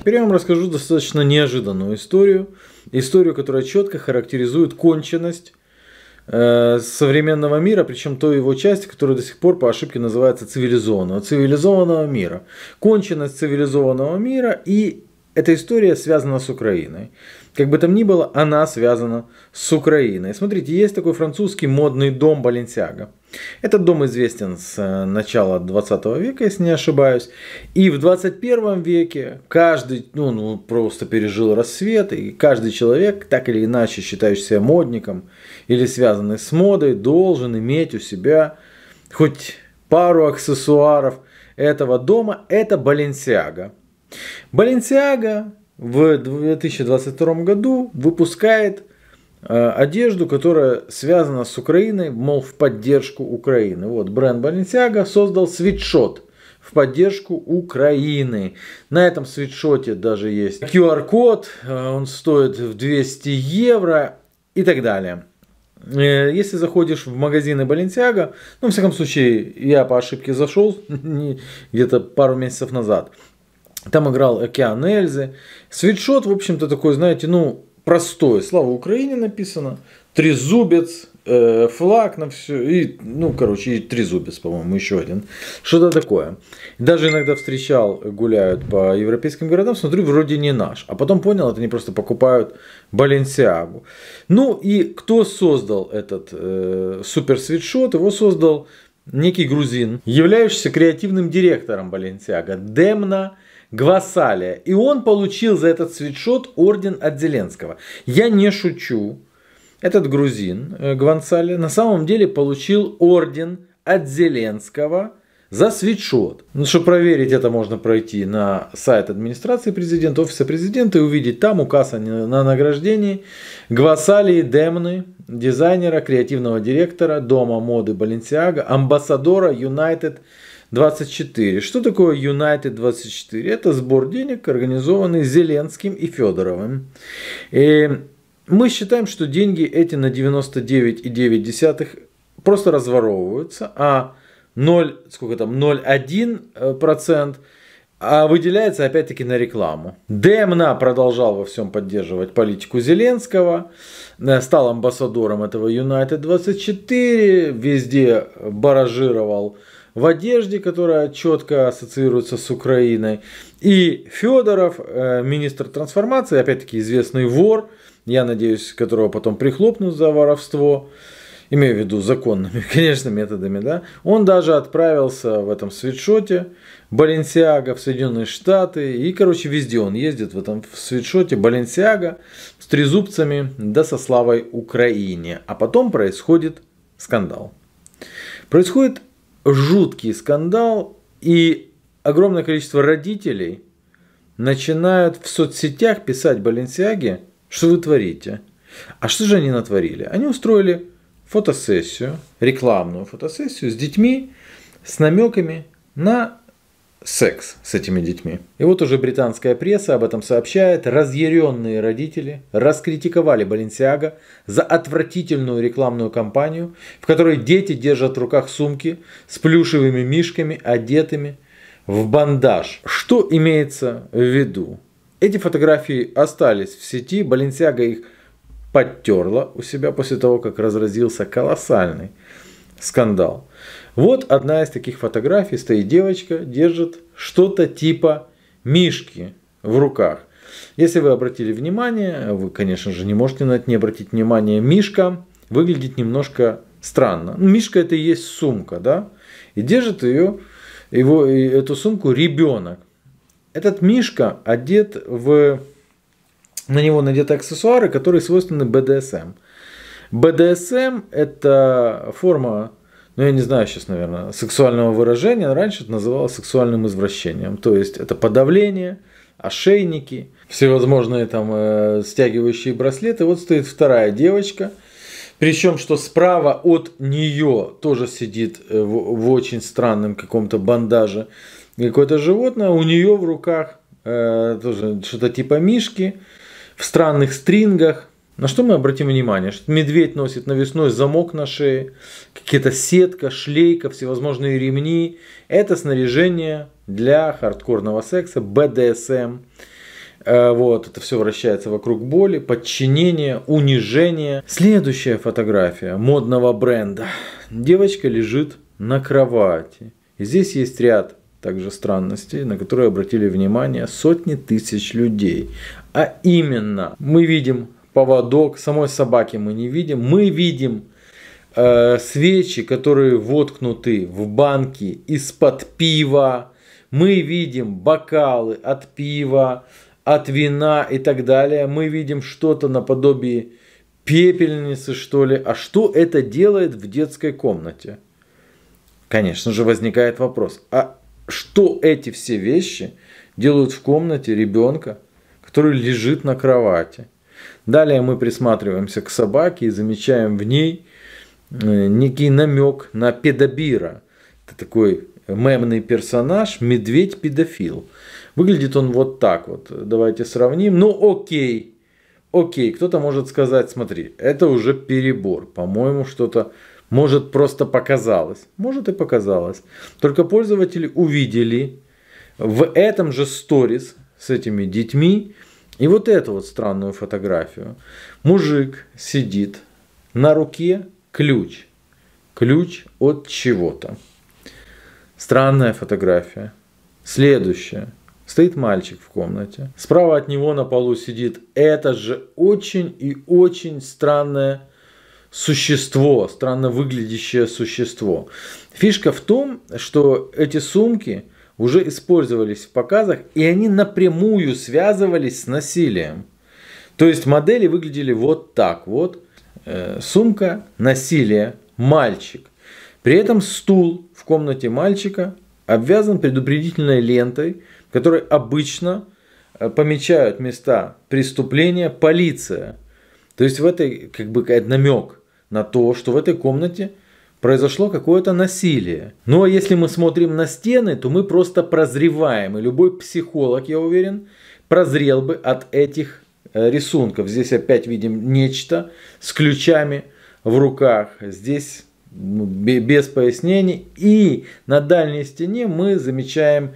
Теперь я вам расскажу достаточно неожиданную историю. Историю, которая четко характеризует конченность э, современного мира, причем той его части, которая до сих пор по ошибке называется цивилизованного, цивилизованного мира. Конченность цивилизованного мира и эта история связана с Украиной. Как бы там ни было, она связана с Украиной. Смотрите, есть такой французский модный дом Баленсиага. Этот дом известен с э, начала 20 века, если не ошибаюсь. И в 21 веке каждый, ну, ну просто пережил рассвет, и каждый человек, так или иначе считающийся модником или связанный с модой, должен иметь у себя хоть пару аксессуаров этого дома. Это Баленсиага. Баленсиага в 2022 году выпускает э, одежду, которая связана с Украиной, мол, в поддержку Украины. Вот бренд Balenciaga создал свитшот в поддержку Украины. На этом свитшоте даже есть QR-код, э, он стоит в 200 евро и так далее. Э, если заходишь в магазины Balenciaga, ну, в всяком случае, я по ошибке зашел где-то пару месяцев назад – там играл Океан Эльзы. Свитшот, в общем-то, такой, знаете, ну, простой. Слава Украине написано. Трезубец, э, флаг на все. И, ну, короче, и трезубец, по-моему, еще один. Что-то такое. Даже иногда встречал, гуляют по европейским городам, смотрю, вроде не наш. А потом понял, это они просто покупают Баленсиагу. Ну и кто создал этот э, супер свитшот? Его создал некий грузин, являющийся креативным директором Баленсиага. Демна Гвасалия. И он получил за этот свитшот орден от Зеленского. Я не шучу. Этот грузин э, Гвансалия на самом деле получил орден от Зеленского за свитшот. Ну, чтобы проверить это, можно пройти на сайт администрации президента, офиса президента и увидеть там указ на награждении Гвасалии Демны, дизайнера, креативного директора Дома моды Баленсиага, амбассадора United 24. Что такое United 24? Это сбор денег, организованный Зеленским и Федоровым. И мы считаем, что деньги эти на 99,9 просто разворовываются, а 0, сколько там, 0,1% э, а выделяется опять-таки на рекламу. Демна продолжал во всем поддерживать политику Зеленского, э, стал амбассадором этого United 24, везде баражировал в одежде, которая четко ассоциируется с Украиной. И Федоров, э, министр трансформации, опять-таки известный вор, я надеюсь, которого потом прихлопнут за воровство, имею в виду законными, конечно, методами, да, он даже отправился в этом свитшоте, Баленсиага в Соединенные Штаты, и, короче, везде он ездит в этом в свитшоте Баленсиага с трезубцами, да со славой Украине. А потом происходит скандал. Происходит жуткий скандал, и огромное количество родителей начинают в соцсетях писать Баленсиаге, что вы творите. А что же они натворили? Они устроили фотосессию, рекламную фотосессию с детьми с намеками на секс с этими детьми. И вот уже британская пресса об этом сообщает. Разъяренные родители раскритиковали Баленсиага за отвратительную рекламную кампанию, в которой дети держат в руках сумки с плюшевыми мишками, одетыми в бандаж. Что имеется в виду? Эти фотографии остались в сети, Баленсиага их подтерла у себя после того, как разразился колоссальный скандал. Вот одна из таких фотографий. Стоит девочка, держит что-то типа мишки в руках. Если вы обратили внимание, вы, конечно же, не можете на это не обратить внимание, мишка выглядит немножко странно. Ну, мишка это и есть сумка, да? И держит ее, его, эту сумку ребенок. Этот мишка одет в... На него надеты аксессуары, которые свойственны БДСМ. БДСМ – это форма ну я не знаю сейчас, наверное, сексуального выражения, раньше это называлось сексуальным извращением. То есть это подавление, ошейники, всевозможные там э, стягивающие браслеты. Вот стоит вторая девочка, причем, что справа от нее тоже сидит э, в, в очень странном каком-то бандаже какое-то животное, у нее в руках э, тоже что-то типа мишки в странных стрингах. На что мы обратим внимание? Что медведь носит навесной замок на шее, какие-то сетка, шлейка, всевозможные ремни. Это снаряжение для хардкорного секса, БДСМ. Э, вот, это все вращается вокруг боли, подчинения, унижения. Следующая фотография модного бренда. Девочка лежит на кровати. И здесь есть ряд также странностей, на которые обратили внимание сотни тысяч людей. А именно, мы видим поводок, самой собаки мы не видим. Мы видим э, свечи, которые воткнуты в банки из-под пива. Мы видим бокалы от пива, от вина и так далее. Мы видим что-то наподобие пепельницы, что ли. А что это делает в детской комнате? Конечно же, возникает вопрос, а что эти все вещи делают в комнате ребенка, который лежит на кровати? Далее мы присматриваемся к собаке и замечаем в ней э, некий намек на педобира. Это такой мемный персонаж, медведь-педофил. Выглядит он вот так вот. Давайте сравним. Ну, окей. Окей, кто-то может сказать, смотри, это уже перебор. По-моему, что-то может просто показалось. Может и показалось. Только пользователи увидели в этом же сторис с этими детьми и вот эту вот странную фотографию. Мужик сидит, на руке ключ. Ключ от чего-то. Странная фотография. Следующая. Стоит мальчик в комнате. Справа от него на полу сидит это же очень и очень странное существо, странно выглядящее существо. Фишка в том, что эти сумки – уже использовались в показах, и они напрямую связывались с насилием. То есть модели выглядели вот так вот. Э, сумка, насилие, мальчик. При этом стул в комнате мальчика обвязан предупредительной лентой, которой обычно э, помечают места преступления полиция. То есть в этой как бы намек на то, что в этой комнате произошло какое-то насилие. Но ну, а если мы смотрим на стены, то мы просто прозреваем. И любой психолог, я уверен, прозрел бы от этих э, рисунков. Здесь опять видим нечто с ключами в руках. Здесь ну, без пояснений. И на дальней стене мы замечаем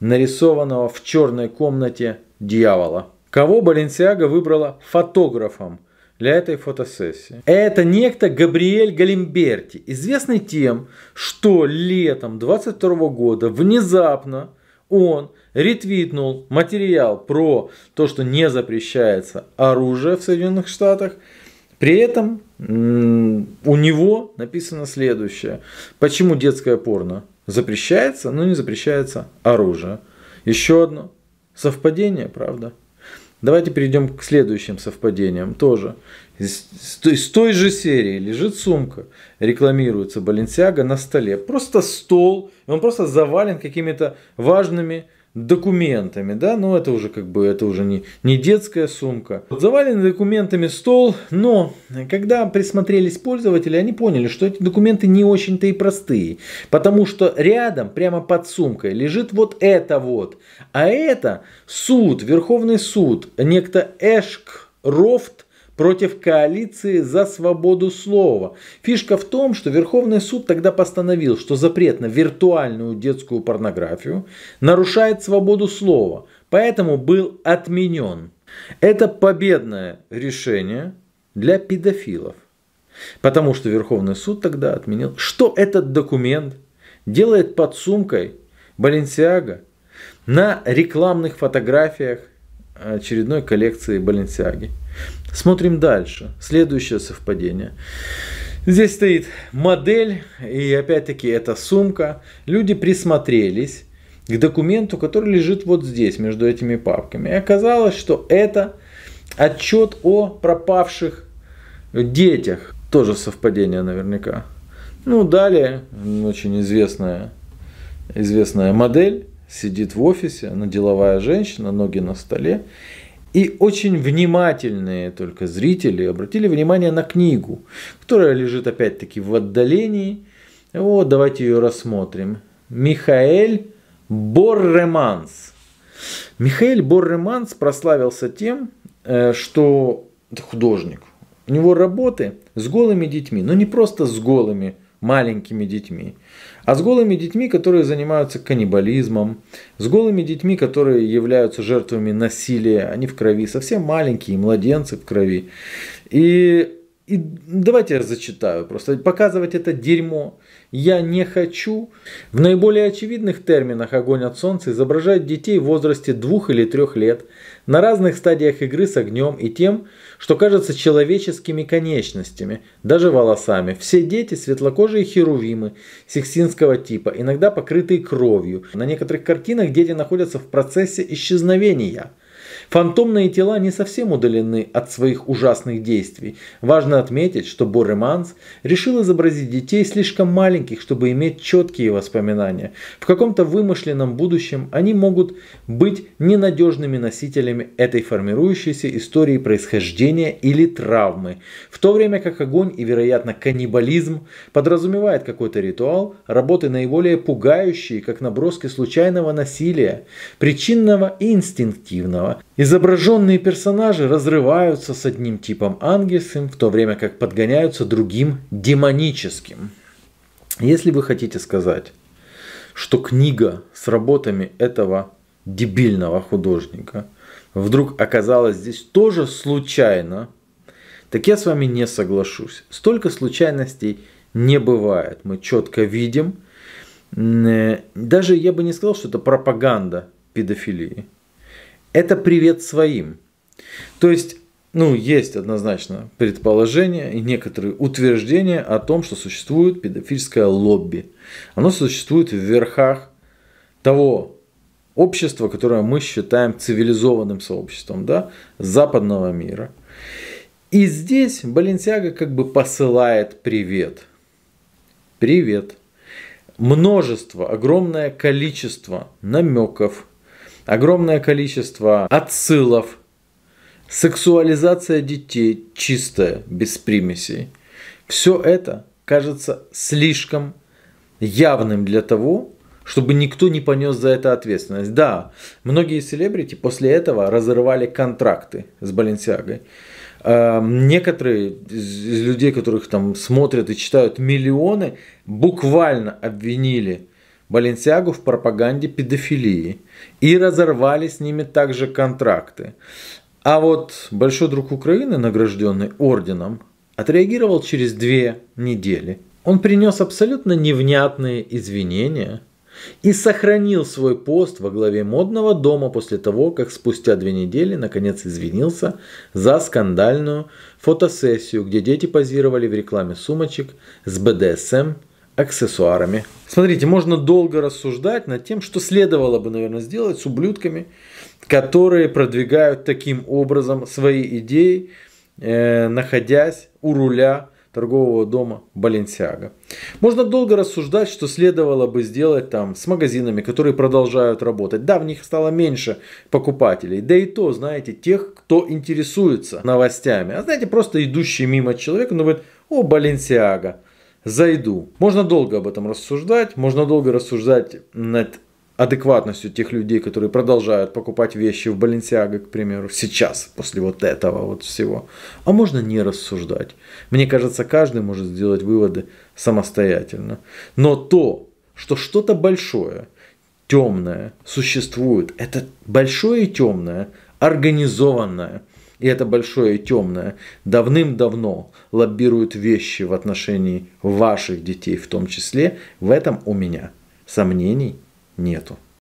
нарисованного в черной комнате дьявола. Кого Баленсиага выбрала фотографом – для этой фотосессии. Это некто Габриэль Галимберти, известный тем, что летом 22 года внезапно он ретвитнул материал про то, что не запрещается оружие в Соединенных Штатах. При этом у него написано следующее. Почему детское порно запрещается, но не запрещается оружие? Еще одно совпадение, правда? Давайте перейдем к следующим совпадениям тоже. Из той же серии лежит сумка, рекламируется Balenciaga на столе. Просто стол, он просто завален какими-то важными документами, да, но это уже как бы, это уже не, не детская сумка. Завален документами стол, но когда присмотрелись пользователи, они поняли, что эти документы не очень-то и простые, потому что рядом, прямо под сумкой, лежит вот это вот, а это суд, Верховный суд, некто Эшк Рофт против коалиции за свободу слова. Фишка в том, что Верховный суд тогда постановил, что запрет на виртуальную детскую порнографию нарушает свободу слова, поэтому был отменен. Это победное решение для педофилов. Потому что Верховный суд тогда отменил, что этот документ делает под сумкой Баленсиага на рекламных фотографиях э, очередной коллекции Баленсиаги. Смотрим дальше. Следующее совпадение. Здесь стоит модель, и опять-таки это сумка. Люди присмотрелись к документу, который лежит вот здесь, между этими папками. И оказалось, что это отчет о пропавших детях. Тоже совпадение наверняка. Ну, далее, очень известная, известная модель, сидит в офисе, она деловая женщина, ноги на столе. И очень внимательные только зрители обратили внимание на книгу, которая лежит опять-таки в отдалении. Вот, давайте ее рассмотрим. Михаэль Борреманс. Михаэль Борреманс прославился тем, э, что художник. У него работы с голыми детьми, но не просто с голыми маленькими детьми, а с голыми детьми, которые занимаются каннибализмом, с голыми детьми, которые являются жертвами насилия, они в крови, совсем маленькие, младенцы в крови. И и давайте я зачитаю просто. Показывать это дерьмо я не хочу. В наиболее очевидных терминах огонь от солнца изображают детей в возрасте двух или трех лет на разных стадиях игры с огнем и тем, что кажется человеческими конечностями, даже волосами. Все дети светлокожие херувимы сикстинского типа, иногда покрытые кровью. На некоторых картинах дети находятся в процессе исчезновения – Фантомные тела не совсем удалены от своих ужасных действий. Важно отметить, что Борреманс решил изобразить детей слишком маленьких, чтобы иметь четкие воспоминания. В каком-то вымышленном будущем они могут быть ненадежными носителями этой формирующейся истории происхождения или травмы, в то время как огонь и, вероятно, каннибализм подразумевает какой-то ритуал, работы наиболее пугающие, как наброски случайного насилия, причинного и инстинктивного. Изображенные персонажи разрываются с одним типом ангельским, в то время как подгоняются другим демоническим. Если вы хотите сказать, что книга с работами этого дебильного художника вдруг оказалась здесь тоже случайно, так я с вами не соглашусь. Столько случайностей не бывает. Мы четко видим. Э, даже я бы не сказал, что это пропаганда педофилии. Это привет своим. То есть, ну, есть однозначно предположение и некоторые утверждения о том, что существует педофильское лобби. Оно существует в верхах того общества, которое мы считаем цивилизованным сообществом, да, западного мира. И здесь Баленсиага как бы посылает привет. Привет. Множество, огромное количество намеков, огромное количество отсылов, сексуализация детей чистая, без примесей. Все это кажется слишком явным для того, чтобы никто не понес за это ответственность. Да, многие селебрити после этого разорвали контракты с Баленсиагой. А, некоторые из людей, которых там смотрят и читают миллионы, буквально обвинили Баленсиагу в пропаганде педофилии и разорвали с ними также контракты. А вот большой друг Украины, награжденный орденом, отреагировал через две недели. Он принес абсолютно невнятные извинения и сохранил свой пост во главе модного дома после того, как спустя две недели наконец извинился за скандальную фотосессию, где дети позировали в рекламе сумочек с БДСМ аксессуарами. Смотрите, можно долго рассуждать над тем, что следовало бы, наверное, сделать с ублюдками, которые продвигают таким образом свои идеи, э, находясь у руля торгового дома Баленсиага. Можно долго рассуждать, что следовало бы сделать там с магазинами, которые продолжают работать. Да, в них стало меньше покупателей. Да и то, знаете, тех, кто интересуется новостями. А знаете, просто идущий мимо человек, он говорит, о, Баленсиага" зайду. Можно долго об этом рассуждать, можно долго рассуждать над адекватностью тех людей, которые продолжают покупать вещи в Баленсиаго, к примеру, сейчас, после вот этого вот всего. А можно не рассуждать. Мне кажется, каждый может сделать выводы самостоятельно. Но то, что что-то большое, темное существует, это большое и темное, организованное – и это большое и темное, давным-давно лоббируют вещи в отношении ваших детей в том числе, в этом у меня сомнений нету.